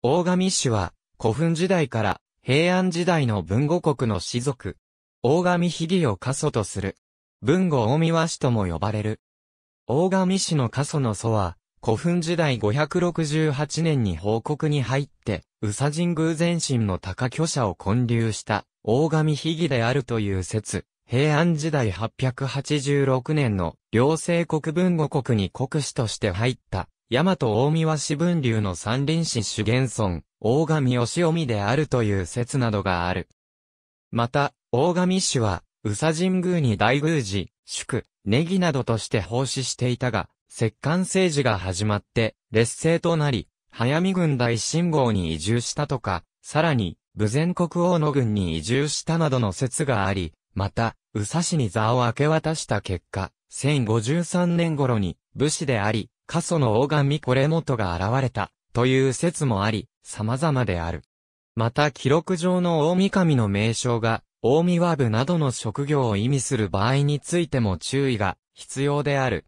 大神氏は、古墳時代から平安時代の文語国の士族。大神秀を過疎とする。文語大和氏とも呼ばれる。大神氏の過疎の祖は、古墳時代568年に報告に入って、宇佐神宮前身の高巨者を建立した大神秀であるという説。平安時代886年の両西国文語国に国士として入った大和大見は四分流の三輪氏主元尊、大神義臣であるという説などがある。また、大神氏は、宇佐神宮に大宮寺、宿、ネギなどとして奉仕していたが、摂関政治が始まって、劣勢となり、早見軍大信号に移住したとか、さらに、武前国王の軍に移住したなどの説があり、また、宇佐市に座を明け渡した結果、1053年頃に、武士であり、過疎の大神これ元が現れた、という説もあり、様々である。また記録上の大神の名称が、大見和部などの職業を意味する場合についても注意が必要である。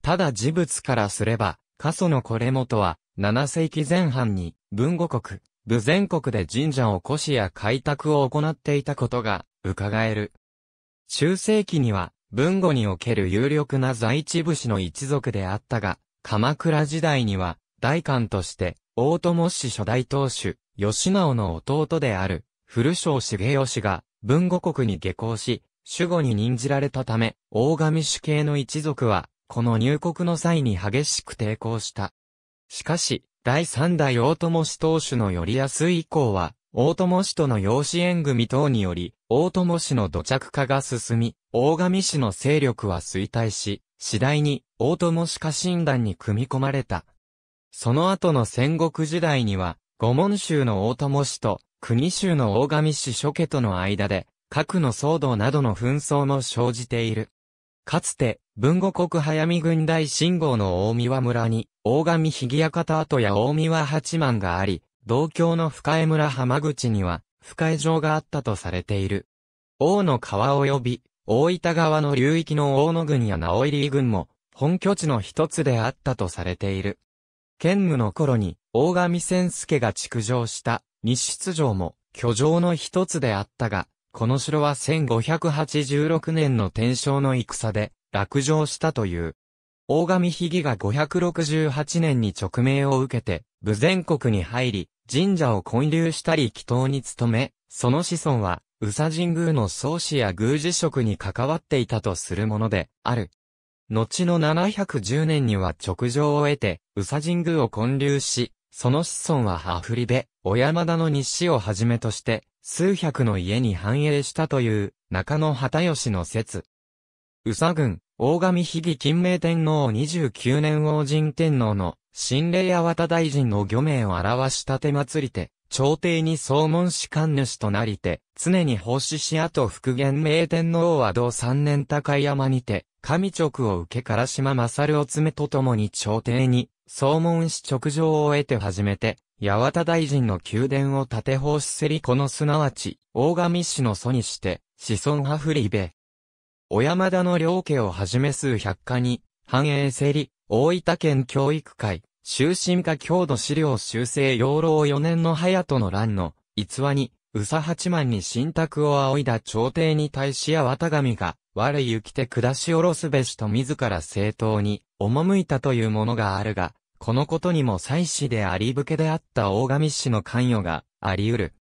ただ事物からすれば、過疎のこれ元は、7世紀前半に、文語国、武全国で神社を古市や開拓を行っていたことが、伺える。中世紀には、文語における有力な在地武士の一族であったが、鎌倉時代には、大官として、大友氏初代当主、吉直の弟である、古章重義が、文後国に下校し、守護に任じられたため、大神主系の一族は、この入国の際に激しく抵抗した。しかし、第三代大友氏当主のり安以降は、大友氏との養子縁組等により、大友氏の土着化が進み、大神氏の勢力は衰退し、次第に大友氏家臣団に組み込まれた。その後の戦国時代には、五門州の大友氏と国州の大神氏諸家との間で、核の騒動などの紛争も生じている。かつて、文後国早見軍大信号の大宮村に、大神ひぎや方跡や大宮八幡があり、同郷の深江村浜口には、深江城があったとされている。王の川及び、大分側の流域の大野郡や直入郡も、本拠地の一つであったとされている。建武の頃に、大神千助が築城した西出城も居城の一つであったが、この城は1586年の天正の戦で落城したという。大神秘儀が568年に直命を受けて、武前国に入り、神社を建立したり祈祷に努め、その子孫は宇佐神宮の創始や宮司職に関わっていたとするものである。後の710年には直上を得て、宇佐神宮を建立し、その子孫はアフリベ、小山田の日誌をはじめとして、数百の家に繁栄したという、中野畑義の説。宇佐郡、大神悲金明天皇29年王神天皇の、神霊や和大臣の御名を表した手祭り手、朝廷に総門士官主となりて、常に奉仕し後復元明天皇は同三年高山にて、神直を受けから島勝を詰めとともに朝廷に、総門士直上を得て始めて、八幡大臣の宮殿を建て奉仕せりこのすなわち、大神氏の祖にして、子孫派振りべ。小山田の両家をはじめ数百家に、繁栄せり、大分県教育会、終身か郷土資料修正養老4年の隼人の乱の逸話に、宇佐八幡に信託を仰いだ朝廷に対しや渡神が、我行きて下し下ろすべしと自ら正当に、赴いたというものがあるが、このことにも妻子であり武家であった大神氏の関与があり得る。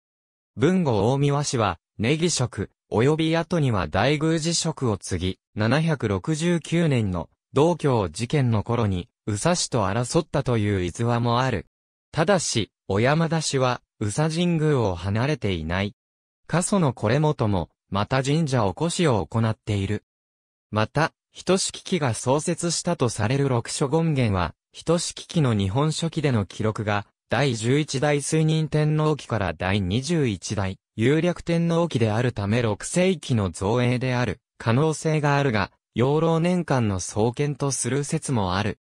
文後大見和氏は、ネギ職、及び後には大宮寺職を継ぎ、769年の、道教事件の頃に、宇佐氏と争ったという逸話もある。ただし、小山田氏は、宇佐神宮を離れていない。過疎のこれもとも、また神社おこしを行っている。また、人式機が創設したとされる六所権現は、人式機の日本書紀での記録が、第11代水任天皇期から第21代、有略天皇期であるため6世紀の造営である、可能性があるが、養老年間の創建とする説もある。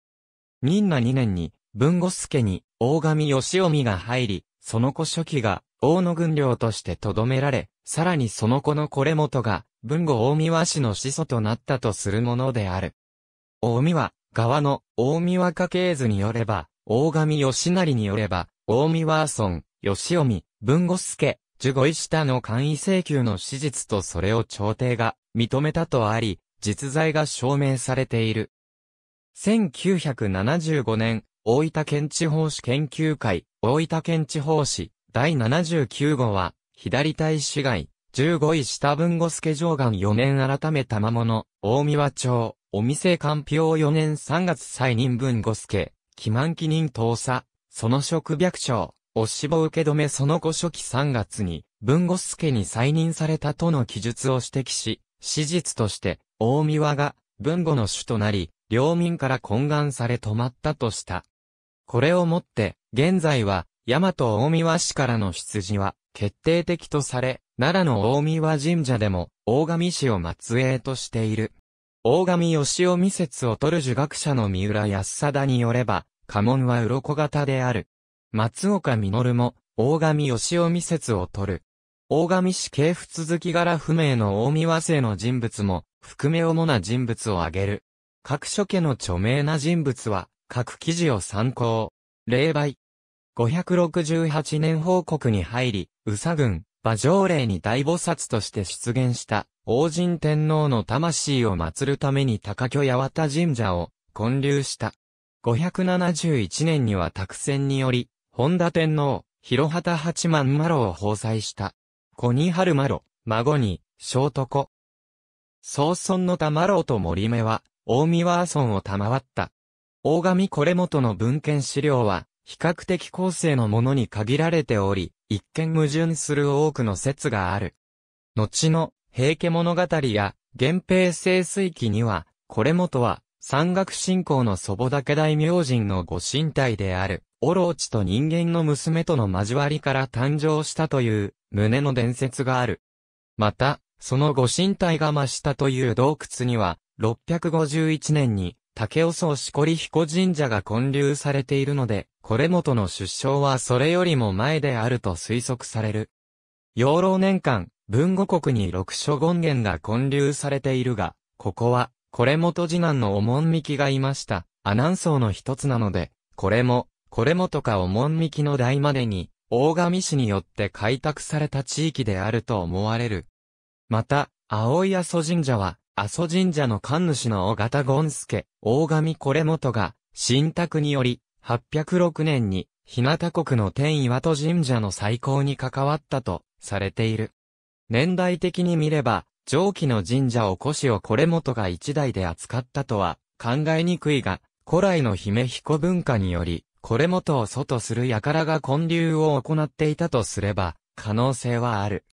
民奈2年に、文後助に、大神義臣が入り、その子初期が、王の軍領として留められ、さらにその子のこれ元が、文後大見和氏の始祖となったとするものである。大宮側の、大宮和家系図によれば、大神義成によれば、大見和孫、義臣、文後助、十五医下の簡易請求の史実とそれを朝廷が認めたとあり、実在が証明されている。1975年、大分県地方史研究会、大分県地方史、第79号は、左大市街、15位下文後助上岸4年改めた魔物、大宮和町、お店官票4年3月再任文後助、期満期任投査、その職百長、おしぼ受け止めその後初期3月に、文後助に再任されたとの記述を指摘し、史実として、大宮和が、文後の主となり、領民から懇願され止まったとした。これをもって、現在は、大和大宮市からの出自は、決定的とされ、奈良の大宮神社でも、大神氏を末裔としている。大神義美説を取る儒学者の三浦安貞によれば、家紋は鱗型である。松岡実も、大神義美説を取る。大神氏系譜続き柄不明の大宮姓の人物も、含め主な人物を挙げる。各書家の著名な人物は、各記事を参考。霊媒。568年報告に入り、宇佐郡、馬上霊に大菩薩として出現した、王神天皇の魂を祀るために高巨八幡神社を建立した。571年には託戦により、本田天皇、広畑八幡麻呂を奉祭した。子に春麻呂、孫に、小床。宗孫の田麻呂と森目は、大見ワ村を賜った。大神これ元の文献資料は、比較的後世のものに限られており、一見矛盾する多くの説がある。後の、平家物語や、源平盛水記には、これ元は、山岳信仰の祖母岳大明神のご神体である、オローチと人間の娘との交わりから誕生したという、胸の伝説がある。また、そのご神体が増したという洞窟には、651年に、竹尾荘しこり彦神社が建立されているので、これ元の出生はそれよりも前であると推測される。養老年間、文語国に六所権現が建立されているが、ここは、これ元次男のおもんみきがいました、阿南荘の一つなので、これも、これもとかおもんみきの代までに、大神氏によって開拓された地域であると思われる。また、青井阿蘇神社は、阿蘇神社の神主の尾形権助、大神これ元が、神託により、806年に、日向国の天岩戸神社の再興に関わったと、されている。年代的に見れば、上記の神社おこしをこれ元が一代で扱ったとは、考えにくいが、古来の姫彦文化により、これ元を祖とする輩が建立を行っていたとすれば、可能性はある。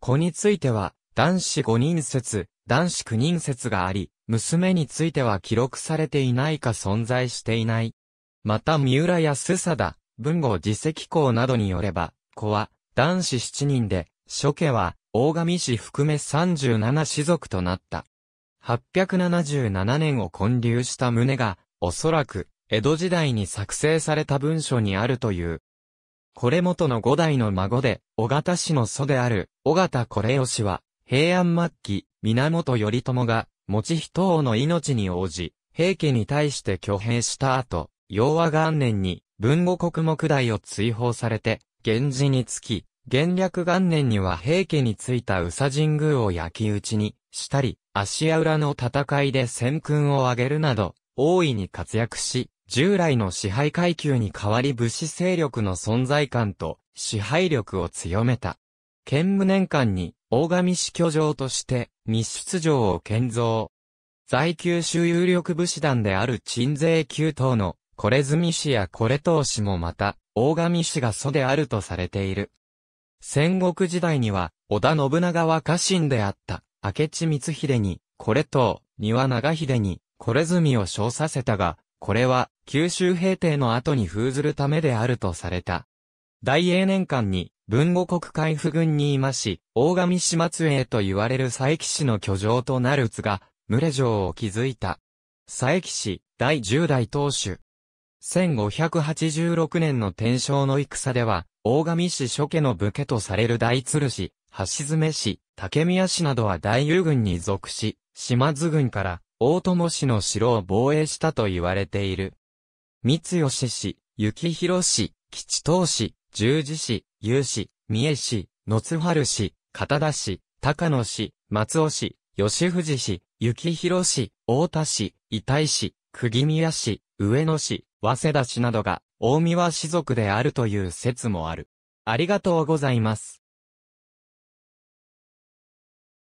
子については、男子五人説、男子9人説があり、娘については記録されていないか存在していない。また三浦や須貞、文豪自責校などによれば、子は男子7人で、諸家は大神氏含め37氏族となった。877年を建立した旨が、おそらく、江戸時代に作成された文書にあるという。これ元の五代の孫で、小形氏の祖である、小形これよしは、平安末期、源頼朝が、持人王の命に応じ、平家に対して挙兵した後、昭和元年に、文後国目大を追放されて、源氏につき、元略元年には平家についた宇佐神宮を焼き討ちにしたり、足屋裏の戦いで戦訓を挙げるなど、大いに活躍し、従来の支配階級に代わり武士勢力の存在感と支配力を強めた。建武年間に大神市居城として密出城を建造。在九州有力武士団である鎮西九等の、これ住氏やこれ党氏もまた、大神氏が祖であるとされている。戦国時代には、織田信長は家臣であった、明智光秀に、これ党、丹羽長秀に、これ住を称させたが、これは、九州平定の後に封ずるためであるとされた。大英年間に、文後国海府軍にいまし、大神島津英と言われる佐伯氏の居城となる津が、群れ城を築いた。佐伯氏、第十代当主。1586年の天正の戦では、大神氏諸家の武家とされる大鶴氏、橋爪氏、竹宮氏などは大友軍に属し、島津軍から大友氏の城を防衛したと言われている。三吉氏、幸広氏、吉東氏、十字市、有市、三重市、野津春市、片田市、高野市、松尾市、吉藤市、雪広市、大田市、伊丹市、釘宮市、上野市、早稲田市などが、大宮は族であるという説もある。ありがとうございます。